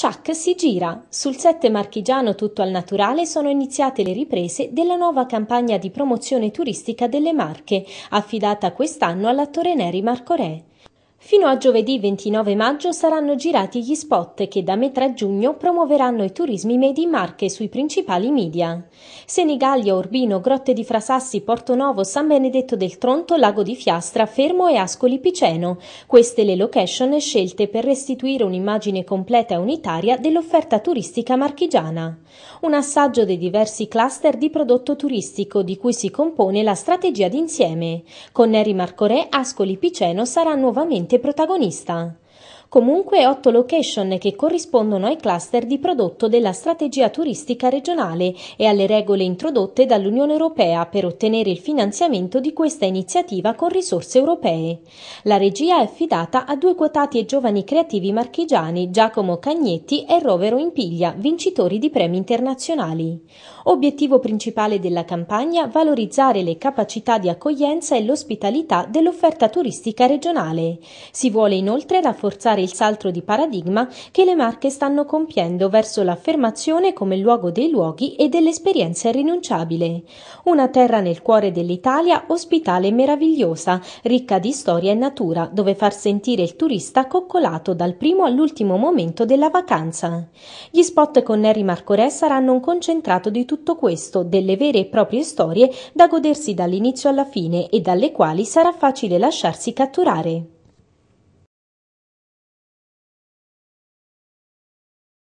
Chuck si gira. Sul set marchigiano tutto al naturale sono iniziate le riprese della nuova campagna di promozione turistica delle Marche, affidata quest'anno all'attore Neri Marco Re. Fino a giovedì 29 maggio saranno girati gli spot che da metà giugno promuoveranno i turismi made in Marche sui principali media. Senigallia, Urbino, Grotte di Frasassi, Porto Portonovo, San Benedetto del Tronto, Lago di Fiastra, Fermo e Ascoli Piceno. Queste le location scelte per restituire un'immagine completa e unitaria dell'offerta turistica marchigiana. Un assaggio dei diversi cluster di prodotto turistico di cui si compone la strategia d'insieme. Con Neri Marcorè, Ascoli Piceno sarà nuovamente protagonista comunque 8 location che corrispondono ai cluster di prodotto della strategia turistica regionale e alle regole introdotte dall'Unione Europea per ottenere il finanziamento di questa iniziativa con risorse europee. La regia è affidata a due quotati e giovani creativi marchigiani Giacomo Cagnetti e Rovero Impiglia, vincitori di premi internazionali. Obiettivo principale della campagna valorizzare le capacità di accoglienza e l'ospitalità dell'offerta turistica regionale. Si vuole inoltre rafforzare fare il salto di paradigma che le Marche stanno compiendo verso l'affermazione come luogo dei luoghi e dell'esperienza irrinunciabile. Una terra nel cuore dell'Italia ospitale e meravigliosa, ricca di storia e natura, dove far sentire il turista coccolato dal primo all'ultimo momento della vacanza. Gli spot con Neri Marco Re saranno un concentrato di tutto questo, delle vere e proprie storie da godersi dall'inizio alla fine e dalle quali sarà facile lasciarsi catturare.